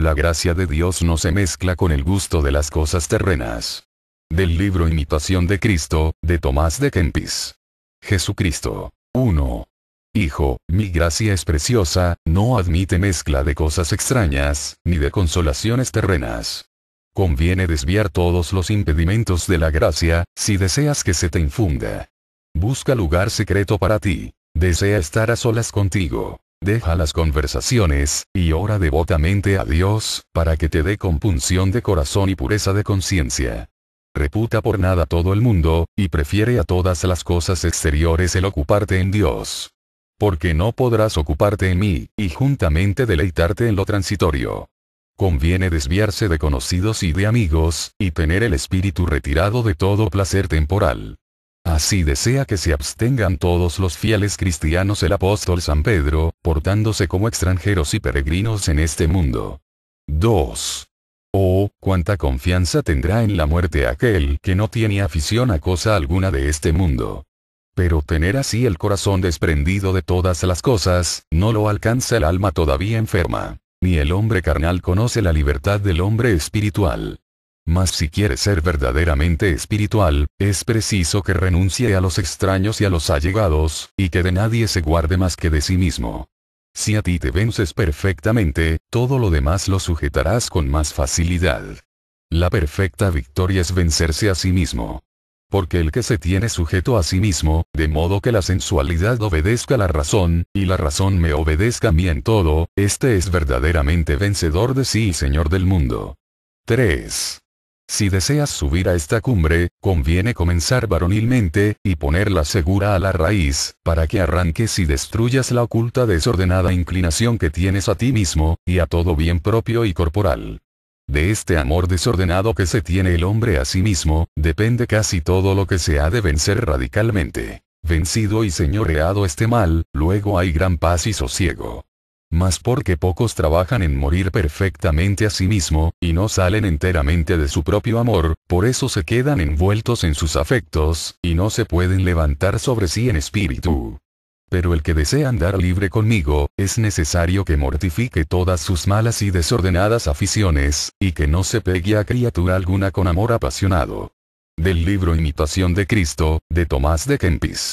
La gracia de Dios no se mezcla con el gusto de las cosas terrenas. Del libro Imitación de Cristo, de Tomás de Kempis. Jesucristo. 1. Hijo, mi gracia es preciosa, no admite mezcla de cosas extrañas, ni de consolaciones terrenas. Conviene desviar todos los impedimentos de la gracia, si deseas que se te infunda. Busca lugar secreto para ti. Desea estar a solas contigo. Deja las conversaciones, y ora devotamente a Dios, para que te dé compunción de corazón y pureza de conciencia. Reputa por nada todo el mundo, y prefiere a todas las cosas exteriores el ocuparte en Dios. Porque no podrás ocuparte en mí, y juntamente deleitarte en lo transitorio. Conviene desviarse de conocidos y de amigos, y tener el espíritu retirado de todo placer temporal. Así desea que se abstengan todos los fieles cristianos el apóstol San Pedro, portándose como extranjeros y peregrinos en este mundo. 2. Oh, cuánta confianza tendrá en la muerte aquel que no tiene afición a cosa alguna de este mundo. Pero tener así el corazón desprendido de todas las cosas, no lo alcanza el alma todavía enferma. Ni el hombre carnal conoce la libertad del hombre espiritual. Mas si quieres ser verdaderamente espiritual, es preciso que renuncie a los extraños y a los allegados, y que de nadie se guarde más que de sí mismo. Si a ti te vences perfectamente, todo lo demás lo sujetarás con más facilidad. La perfecta victoria es vencerse a sí mismo. Porque el que se tiene sujeto a sí mismo, de modo que la sensualidad obedezca la razón, y la razón me obedezca a mí en todo, este es verdaderamente vencedor de sí y señor del mundo. 3. Si deseas subir a esta cumbre, conviene comenzar varonilmente, y ponerla segura a la raíz, para que arranques y destruyas la oculta desordenada inclinación que tienes a ti mismo, y a todo bien propio y corporal. De este amor desordenado que se tiene el hombre a sí mismo, depende casi todo lo que se ha de vencer radicalmente. Vencido y señoreado este mal, luego hay gran paz y sosiego mas porque pocos trabajan en morir perfectamente a sí mismo, y no salen enteramente de su propio amor, por eso se quedan envueltos en sus afectos, y no se pueden levantar sobre sí en espíritu. Pero el que desea andar libre conmigo, es necesario que mortifique todas sus malas y desordenadas aficiones, y que no se pegue a criatura alguna con amor apasionado. Del libro Imitación de Cristo, de Tomás de Kempis.